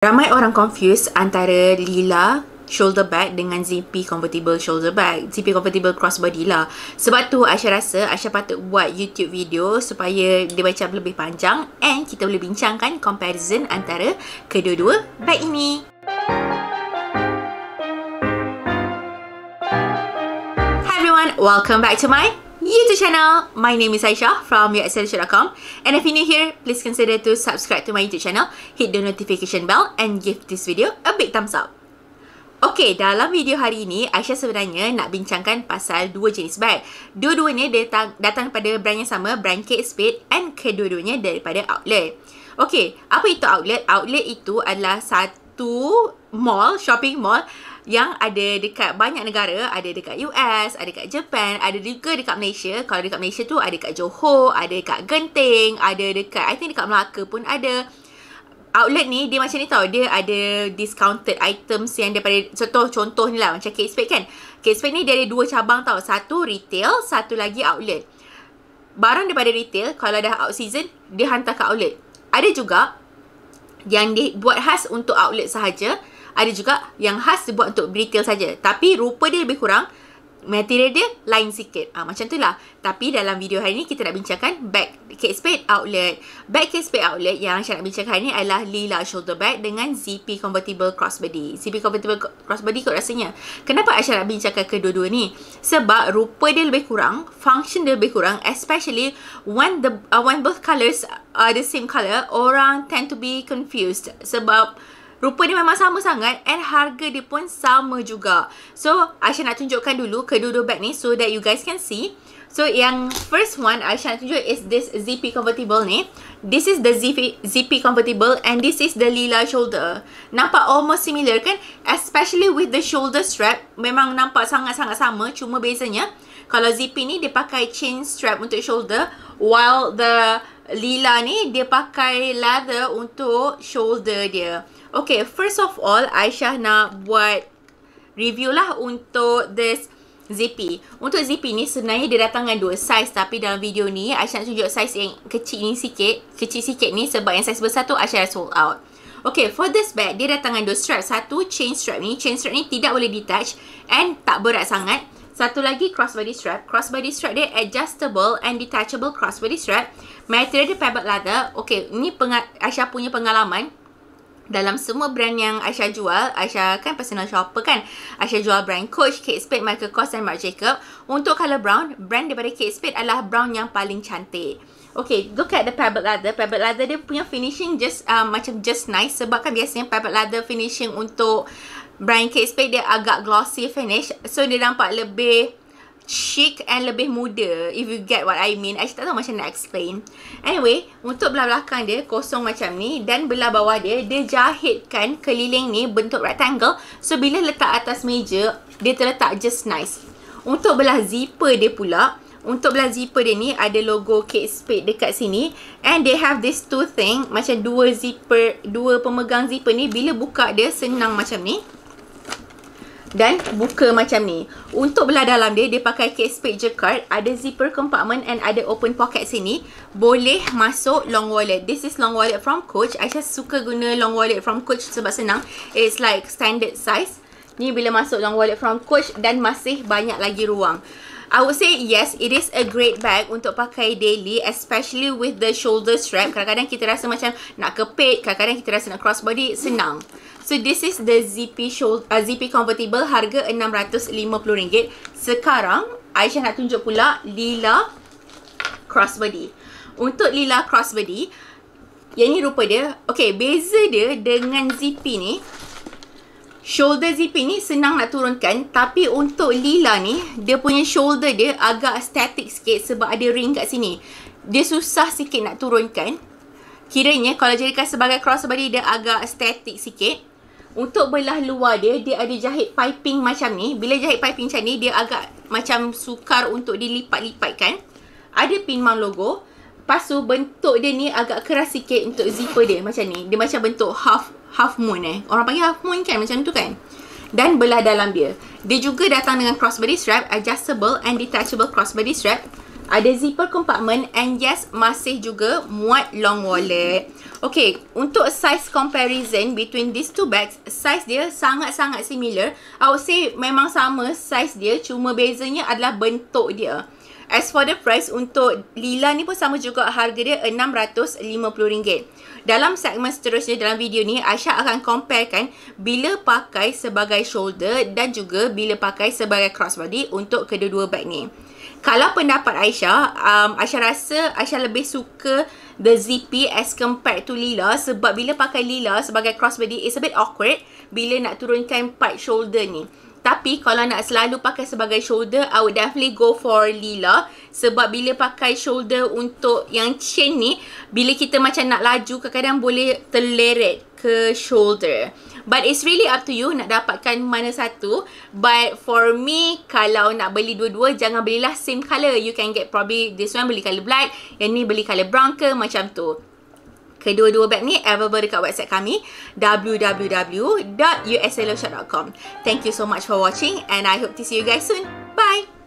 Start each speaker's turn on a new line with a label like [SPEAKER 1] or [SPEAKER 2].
[SPEAKER 1] Ramai orang confuse antara lila shoulder bag dengan ZP convertible shoulder bag. ZP convertible crossbody lah. Sebab tu Aisha rasa Aisha patut buat YouTube video supaya dia macam lebih panjang and kita boleh bincangkan comparison antara kedua-dua bag ini. Hi everyone, welcome back to my YouTube channel. My name is Aisha from YourExcellentShow.com and if you're new here, please consider to subscribe to my YouTube channel, hit the notification bell and give this video a big thumbs up. Okay, dalam video hari ini, Aisyah sebenarnya nak bincangkan pasal dua jenis bag. Dua-duanya datang, datang daripada brand yang sama, brand Kate Spade and kedua-duanya daripada outlet. Okay, apa itu outlet? Outlet itu adalah satu mall, shopping mall yang ada dekat banyak negara, ada dekat US, ada dekat Japan, ada juga dekat Malaysia. Kalau dekat Malaysia tu ada dekat Johor, ada dekat Genting, ada dekat I think dekat Melaka pun ada. Outlet ni dia macam ni tau, dia ada discounted items yang daripada contoh contoh ni lah macam Kate Spade kan. Kate Spade ni dia ada dua cabang tau, satu retail, satu lagi outlet. Barang daripada retail kalau dah out season dia hantar ke outlet. Ada juga yang dibuat khas untuk outlet sahaja. Ada juga yang khas dibuat untuk retail saja. Tapi rupa dia lebih kurang, material dia lain sikit. Ha, macam lah. Tapi dalam video hari ni, kita nak bincangkan bag Kate Spade Outlet. Bag Kate Spade Outlet yang saya nak bincangkan hari ni adalah Lila Shoulder Bag dengan ZP Convertible Crossbody. ZP Convertible Crossbody kot rasanya. Kenapa saya nak bincangkan kedua-dua ni? Sebab rupa dia lebih kurang, function dia lebih kurang, especially when the uh, when both colours are the same colour, orang tend to be confused. Sebab... Rupa dia memang sama sangat and harga dia pun sama juga. So, Aisyah nak tunjukkan dulu kedua-dua bag ni so that you guys can see. So, yang first one Aisyah nak tunjuk is this ZP Convertible ni. This is the ZP, ZP Convertible and this is the Lila Shoulder. Nampak almost similar kan? Especially with the shoulder strap, memang nampak sangat-sangat sama. Cuma bezanya, kalau ZP ni dia pakai chain strap untuk shoulder while the Lila ni dia pakai leather untuk shoulder dia. Okay, first of all, Aisyah nak buat review lah untuk this zippy. Untuk zippy ni sebenarnya dia datang dengan dua size tapi dalam video ni Aisyah nak tunjuk size yang kecil ni sikit. Kecil sikit ni sebab yang size besar tu Aisyah sold out. Okay, for this bag, dia datang dengan dua strap. Satu, chain strap ni. Chain strap ni tidak boleh detach and tak berat sangat. Satu lagi crossbody strap. Crossbody strap dia adjustable and detachable crossbody strap. Material dia pebble leather. Okay, ni peng- Aisyah punya pengalaman. Dalam semua brand yang Aisyah jual, Aisyah kan personal shopper kan. Aisyah jual brand Coach, Kate Spade, Michael Kors dan Marc Jacobs. Untuk colour brown, brand daripada Kate Spade adalah brown yang paling cantik. Okay, look at the pebble leather. Pebble leather dia punya finishing just um, macam just nice. Sebab kan biasanya pebble leather finishing untuk Brian Kate Spade dia agak glossy finish. So, dia nampak lebih chic and lebih muda. If you get what I mean. I tak tahu macam nak explain. Anyway, untuk belah belakang dia kosong macam ni. Dan belah bawah dia, dia jahitkan keliling ni bentuk rectangle. So, bila letak atas meja, dia terletak just nice. Untuk belah zipper dia pula, untuk belah zipper dia ni ada logo Kate Spade dekat sini and they have this two thing macam dua zipper, dua pemegang zipper ni bila buka dia senang macam ni. Dan buka macam ni. Untuk belah dalam dia dia pakai Kate Spade jacquard, ada zipper compartment and ada open pocket sini. Boleh masuk long wallet. This is long wallet from Coach. I just suka guna long wallet from Coach sebab senang. It's like standard size. Ni bila masuk long wallet from Coach dan masih banyak lagi ruang. I would say yes, it is a great bag untuk pakai daily especially with the shoulder strap. Kadang-kadang kita rasa macam nak kepit, kadang-kadang kita rasa nak crossbody senang. So this is the ZP shoulder uh, ZP convertible harga RM650. Sekarang Aisyah nak tunjuk pula lila crossbody. Untuk lila crossbody, yang ni rupa dia. Okay, beza dia dengan ZP ni. Shoulder zipping ni senang nak turunkan tapi untuk Lila ni dia punya shoulder dia agak static sikit sebab ada ring kat sini. Dia susah sikit nak turunkan. Kiranya kalau jadikan sebagai crossbody dia agak static sikit. Untuk belah luar dia, dia ada jahit piping macam ni. Bila jahit piping macam ni, dia agak macam sukar untuk dilipat-lipatkan. Ada pin mount logo. Logo. Lepas tu bentuk dia ni agak keras sikit untuk zipper dia macam ni. Dia macam bentuk half half moon eh. Orang panggil half moon kan macam tu kan. Dan belah dalam dia. Dia juga datang dengan crossbody strap, adjustable and detachable crossbody strap. Ada zipper compartment and yes masih juga muat long wallet. Okay, untuk size comparison between these two bags, size dia sangat-sangat similar. I would say memang sama size dia cuma bezanya adalah bentuk dia. As for the price untuk Lila ni pun sama juga harga dia RM650. Dalam segmen seterusnya dalam video ni, Aisyah akan comparekan bila pakai sebagai shoulder dan juga bila pakai sebagai crossbody untuk kedua-dua bag ni. Kalau pendapat Aisyah, um, Aisyah rasa Aisyah lebih suka the ZP as compared to Lila sebab bila pakai Lila sebagai crossbody, it's a bit awkward bila nak turunkan part shoulder ni. Tapi kalau nak selalu pakai sebagai shoulder, I would definitely go for lila. Sebab bila pakai shoulder untuk yang chain ni, bila kita macam nak laju, kadang-kadang boleh terleret ke shoulder. But it's really up to you nak dapatkan mana satu. But for me, kalau nak beli dua-dua, jangan belilah same colour. You can get probably this one beli colour black, yang ni beli colour brown ke macam tu. Kedua-dua beg ni available dekat website kami www.uslshop.com. Thank you so much for watching and I hope to see you guys soon. Bye.